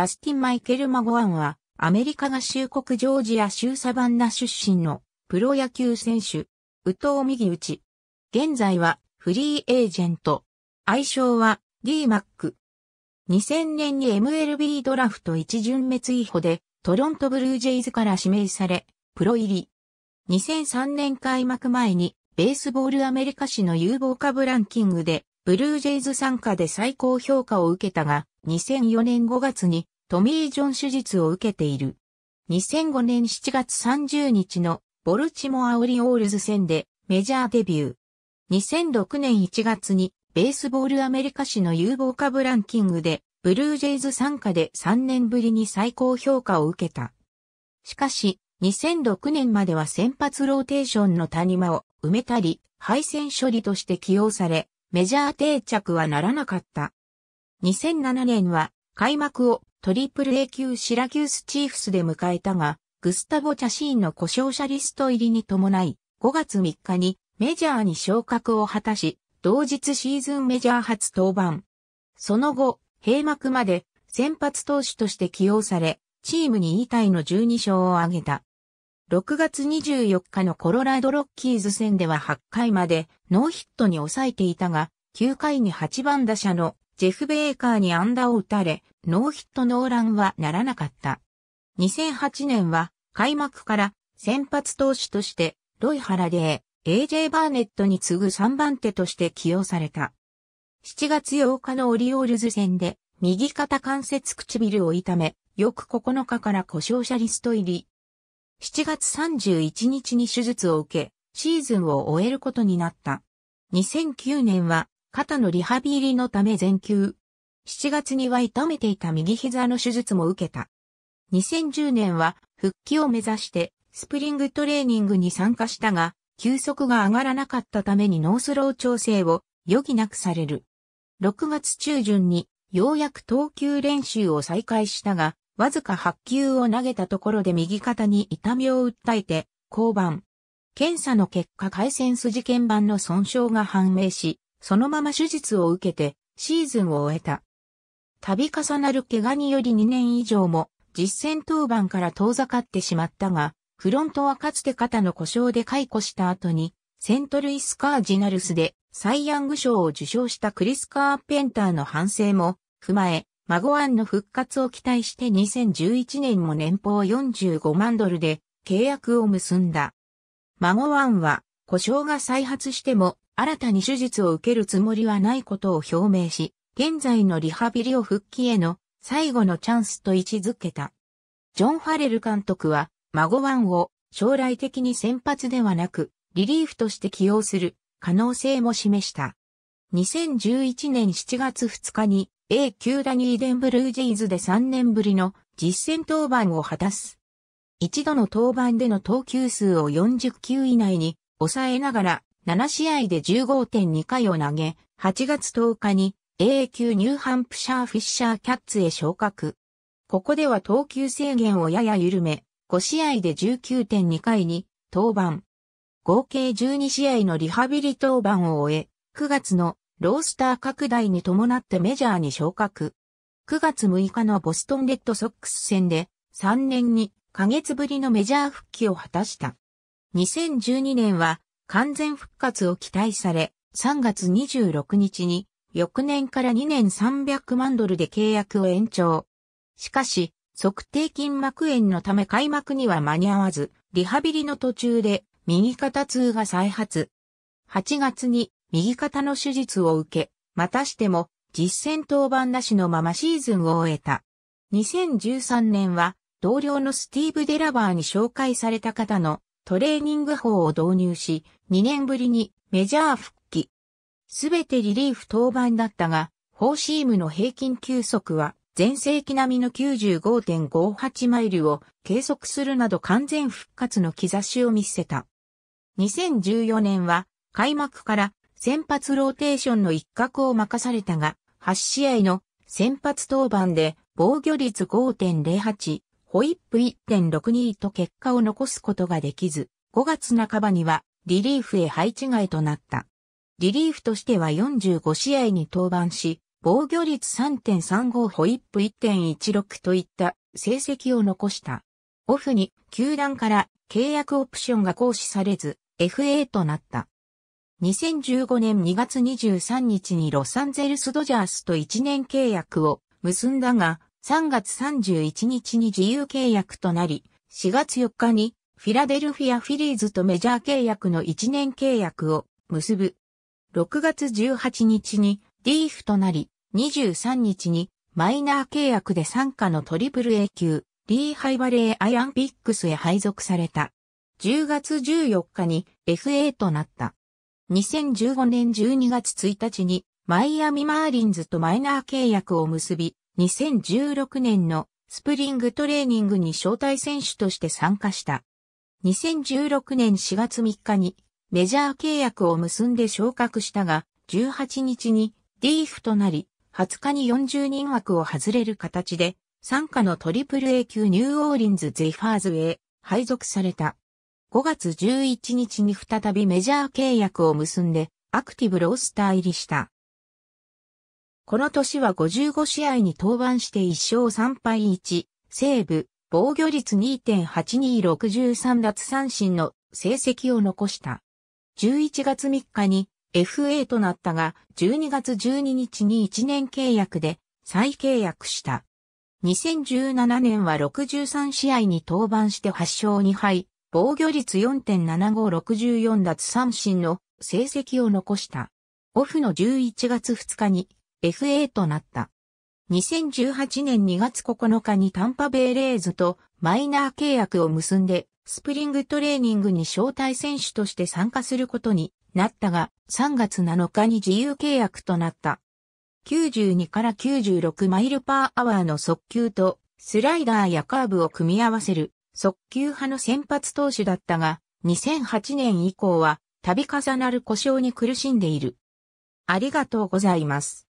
ダスティン・マイケル・マゴアンは、アメリカ合衆国ジョージア州サバンナ出身のプロ野球選手、宇藤右打ち。現在はフリーエージェント。愛称は d マック。2000年に MLB ドラフト一巡滅追捕でトロントブルージェイズから指名され、プロ入り。2003年開幕前にベースボールアメリカ史の有望株ランキングでブルージェイズ参加で最高評価を受けたが、2004年5月にトミー・ジョン手術を受けている。2005年7月30日のボルチモア・オリオールズ戦でメジャーデビュー。2006年1月にベースボールアメリカ史の有望株ランキングでブルージェイズ参加で3年ぶりに最高評価を受けた。しかし、2006年までは先発ローテーションの谷間を埋めたり、敗戦処理として起用され、メジャー定着はならなかった。2007年は開幕をトリプル A 級シラキュースチーフスで迎えたが、グスタボ・チャシーンの故障者リスト入りに伴い、5月3日にメジャーに昇格を果たし、同日シーズンメジャー初登板。その後、閉幕まで先発投手として起用され、チームに2体の12勝を挙げた。6月24日のコロラドロッキーズ戦では8回までノーヒットに抑えていたが、9回に8番打者のジェフ・ベーカーにアダーを打たれ、ノーヒットノーランはならなかった。2008年は開幕から先発投手としてロイ・ハラデー、AJ バーネットに次ぐ3番手として起用された。7月8日のオリオールズ戦で右肩関節唇を痛め、翌9日から故障者リスト入り。7月31日に手術を受け、シーズンを終えることになった。2009年は肩のリハビリのため全休。7月には痛めていた右膝の手術も受けた。2010年は復帰を目指してスプリングトレーニングに参加したが、休息が上がらなかったためにノースロー調整を余儀なくされる。6月中旬にようやく投球練習を再開したが、わずか8球を投げたところで右肩に痛みを訴えて、降板。検査の結果回線筋腱板の損傷が判明し、そのまま手術を受けてシーズンを終えた。度重なる怪我により2年以上も実戦登板から遠ざかってしまったが、フロントはかつて肩の故障で解雇した後に、セントルイスカージナルスでサイ・ヤング賞を受賞したクリス・カーペンターの反省も踏まえ、マゴアンの復活を期待して2011年も年俸45万ドルで契約を結んだ。マゴアンは故障が再発しても新たに手術を受けるつもりはないことを表明し、現在のリハビリを復帰への最後のチャンスと位置づけた。ジョン・ファレル監督はマゴアンを将来的に先発ではなくリリーフとして起用する可能性も示した。2011年7月2日に A 級ダニーデンブルージーズで3年ぶりの実戦登板を果たす。一度の登板での投球数を40球以内に抑えながら7試合で15.2回を投げ、8月10日に A 級ニューハンプシャーフィッシャーキャッツへ昇格。ここでは投球制限をやや緩め、5試合で19.2回に登板。合計12試合のリハビリ登板を終え、9月のロースター拡大に伴ってメジャーに昇格。9月6日のボストンレッドソックス戦で3年にヶ月ぶりのメジャー復帰を果たした。2012年は完全復活を期待され、3月26日に翌年から2年300万ドルで契約を延長。しかし、測定筋膜炎のため開幕には間に合わず、リハビリの途中で右肩痛が再発。8月に右肩の手術を受け、またしても実戦登板なしのままシーズンを終えた。2013年は同僚のスティーブ・デラバーに紹介された方のトレーニング法を導入し、2年ぶりにメジャー復帰。すべてリリーフ登板だったが、フォーシームの平均球速は前世紀並みの95.58マイルを計測するなど完全復活の兆しを見せた。2014年は開幕から先発ローテーションの一角を任されたが、8試合の先発登板で防御率5.08、ホイップ1.62と結果を残すことができず、5月半ばにはリリーフへ配置外となった。リリーフとしては45試合に登板し、防御率3.35ホイップ1.16といった成績を残した。オフに球団から契約オプションが行使されず FA となった。2015年2月23日にロサンゼルスドジャースと1年契約を結んだが、3月31日に自由契約となり、4月4日にフィラデルフィア・フィリーズとメジャー契約の1年契約を結ぶ。6月18日にリーフとなり、23日にマイナー契約で参加のトリプル A 級、リーハイバレーアイアンピックスへ配属された。10月14日に FA となった。2015年12月1日にマイアミマーリンズとマイナー契約を結び、2016年のスプリングトレーニングに招待選手として参加した。2016年4月3日にメジャー契約を結んで昇格したが、18日にーフとなり、20日に40人枠を外れる形で、参加のトリプル A 級ニューオーリンズゼファーズへ配属された。5月11日に再びメジャー契約を結んで、アクティブロースター入りした。この年は55試合に登板して1勝3敗1、セーブ、防御率2.8263奪三振の成績を残した。11月3日に FA となったが、12月12日に1年契約で再契約した。2017年は63試合に登板して8勝2敗、防御率4.7564奪三振の成績を残した。オフの11月2日に FA となった。2018年2月9日にタンパベイレーズとマイナー契約を結んで、スプリングトレーニングに招待選手として参加することになったが、3月7日に自由契約となった。92から96マイルパーアワーの速球とスライダーやカーブを組み合わせる速球派の先発投手だったが、2008年以降は、度重なる故障に苦しんでいる。ありがとうございます。